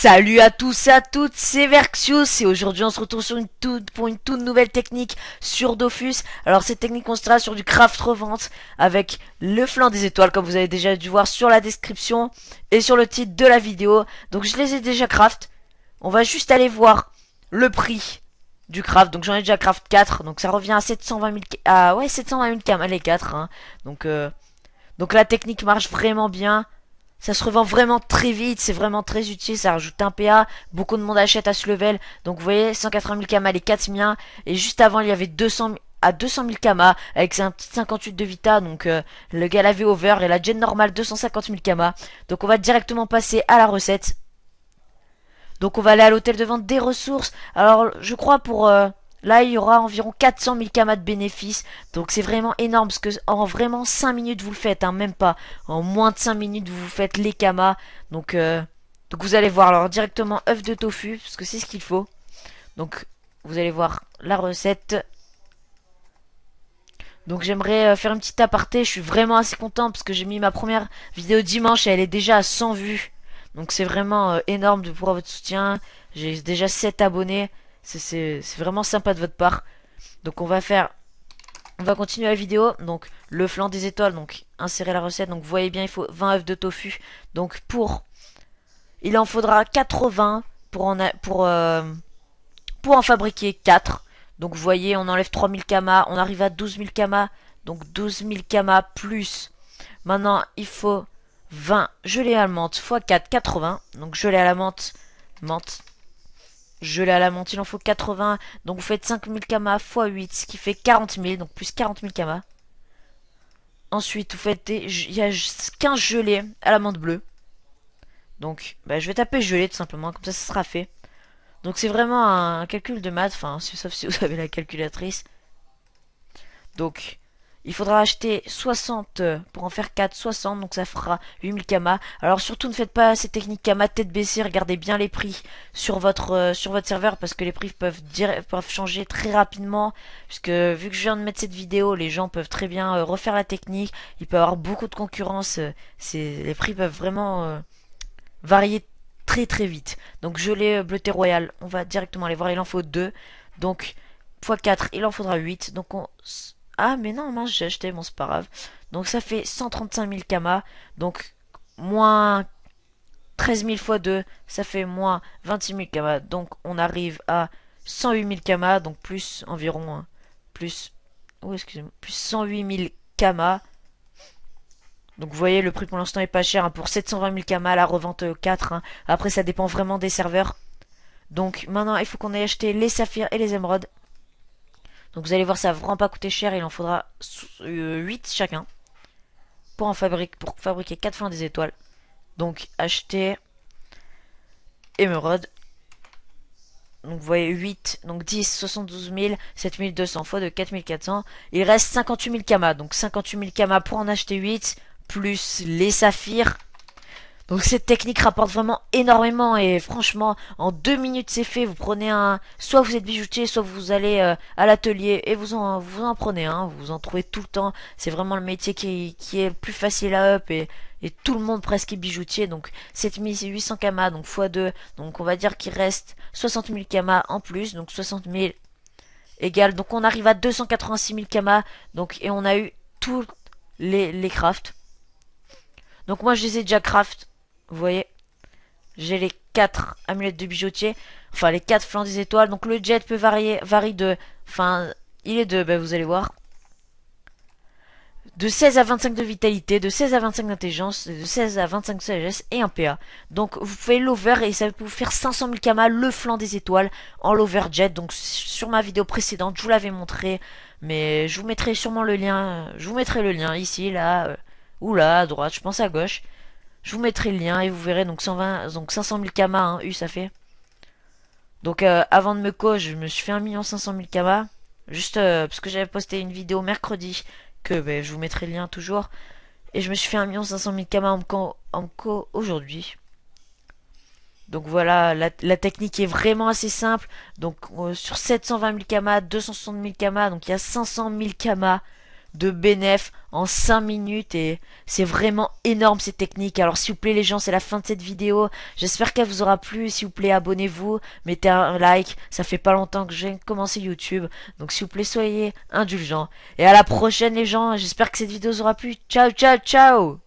Salut à tous et à toutes, c'est Verxius et aujourd'hui on se retrouve sur une toute, pour une toute nouvelle technique sur Dofus. Alors cette technique on sur du craft revente avec le flanc des étoiles comme vous avez déjà dû voir sur la description et sur le titre de la vidéo. Donc je les ai déjà craft. On va juste aller voir le prix du craft. Donc j'en ai déjà craft 4 donc ça revient à 720 000 à ouais 720 000 les 4 hein. Donc euh, donc la technique marche vraiment bien. Ça se revend vraiment très vite, c'est vraiment très utile, ça rajoute un PA, beaucoup de monde achète à ce level. Donc vous voyez, 180 000 Kama, les 4 miens, et juste avant il y avait 200 à 200 000 Kama, avec un petit 58 de Vita, donc euh, le gars l'avait over, et la Gen normale 250 000 Kama. Donc on va directement passer à la recette. Donc on va aller à l'hôtel de vente des ressources. Alors je crois pour... Euh, Là, il y aura environ 400 000 kamas de bénéfices. Donc, c'est vraiment énorme parce que en vraiment 5 minutes, vous le faites. Hein, même pas. En moins de 5 minutes, vous faites les kamas. Euh, donc, vous allez voir. Alors, directement œuf de tofu parce que c'est ce qu'il faut. Donc, vous allez voir la recette. Donc j'aimerais euh, faire une petite aparté, je suis vraiment assez content parce que j'ai mis ma première vidéo dimanche et elle est déjà à 100 vues. Donc c'est vraiment euh, énorme de pouvoir votre soutien. J'ai déjà 7 abonnés, c'est vraiment sympa de votre part. Donc on va faire... On va continuer la vidéo. Donc le flanc des étoiles. Donc insérer la recette. Donc vous voyez bien, il faut 20 œufs de tofu. Donc pour... Il en faudra 80 pour en, pour, euh, pour en fabriquer 4. Donc vous voyez, on enlève 3000 km. On arrive à 12 000 kamas. Donc 12 000 kamas plus... Maintenant, il faut 20 gelées à la menthe x 4, 80. Donc gelées à la menthe, menthe je l'ai à la menthe, il en faut 80. Donc vous faites 5000 kama x 8, ce qui fait 40 000. Donc plus 40 000 kama. Ensuite, vous faites des... Il y a 15 gelées à la menthe bleue. Donc, bah, je vais taper gelé tout simplement. Comme ça, ça sera fait. Donc c'est vraiment un calcul de maths. Enfin, sauf si vous avez la calculatrice. Donc, il faudra acheter 60 euh, pour en faire 4, 60, donc ça fera 8000 kama. Alors surtout ne faites pas ces techniques kama tête baissée, regardez bien les prix sur votre euh, sur votre serveur parce que les prix peuvent, peuvent changer très rapidement. Puisque vu que je viens de mettre cette vidéo, les gens peuvent très bien euh, refaire la technique, il peut y avoir beaucoup de concurrence, les prix peuvent vraiment varier très très vite. Donc je l'ai bleuté royal, on va directement aller voir, il en faut 2. Donc x4, il en faudra 8. Donc on ah, mais non, mince, j'ai acheté, bon, c'est pas grave. Donc ça fait 135 000 kamas. Donc moins 13 000 fois 2, ça fait moins 26 000 kamas. Donc on arrive à 108 000 kamas. Donc plus environ. Hein, plus. ou oh, excusez-moi. Plus 108 000 kamas. Donc vous voyez, le prix pour l'instant est pas cher. Hein, pour 720 000 kamas, la revente 4. Hein. Après, ça dépend vraiment des serveurs. Donc maintenant, il faut qu'on ait acheté les saphirs et les émeraudes. Donc vous allez voir, ça va vraiment pas coûter cher. Il en faudra 8 euh, chacun pour, en pour fabriquer 4 fins des étoiles. Donc acheter émeraude. Donc vous voyez 8, donc 10, 72 000, 7200 fois de 4400. Il reste 58 000 kamas. Donc 58 000 kamas pour en acheter 8, plus les saphirs donc cette technique rapporte vraiment énormément et franchement en deux minutes c'est fait. Vous prenez un, soit vous êtes bijoutier, soit vous allez euh, à l'atelier et vous en vous en prenez un. Vous en trouvez tout le temps. C'est vraiment le métier qui, qui est le plus facile à up et et tout le monde presque est bijoutier, donc 7800 kamas, donc x2, donc on va dire qu'il reste 60 000 kamas en plus, donc 60 000 égale, donc on arrive à 286 000 kamas, donc, et on a eu tous les, les crafts. Donc moi je les ai déjà craft, vous voyez J'ai les 4 amulettes de bijoutier. Enfin, les 4 flancs des étoiles. Donc, le jet peut varier, varie de... Enfin, il est de... Ben, vous allez voir. De 16 à 25 de vitalité, de 16 à 25 d'intelligence, de 16 à 25 de sagesse et un PA. Donc vous pouvez l'over et ça peut vous faire 500 000 kamas, le flanc des étoiles, en l'over jet. Donc sur ma vidéo précédente, je vous l'avais montré, mais je vous mettrai sûrement le lien, je vous mettrai le lien ici, là, euh, ou là, à droite, je pense à gauche. Je vous mettrai le lien et vous verrez donc 120, donc 500 000 Kama, U ça fait. Donc euh, avant de me co, je me suis fait 1 500 000 Kama. Juste euh, parce que j'avais posté une vidéo mercredi, que ben, je vous mettrai le lien toujours. Et je me suis fait 1 500 000 Kama en, co, aujourd'hui. Donc voilà, la, technique est vraiment assez simple. Donc euh, sur 720 000 Kama, 260 000 Kama, donc il y a 500 000 Kama de bénéf en 5 minutes et c'est vraiment énorme cette technique. Alors s'il vous plaît les gens, c'est la fin de cette vidéo. J'espère qu'elle vous aura plu. S'il vous plaît, abonnez-vous, mettez un like. Ça fait pas longtemps que j'ai commencé YouTube. Donc s'il vous plaît, soyez indulgents. Et à la prochaine les gens. J'espère que cette vidéo vous aura plu. Ciao, ciao, ciao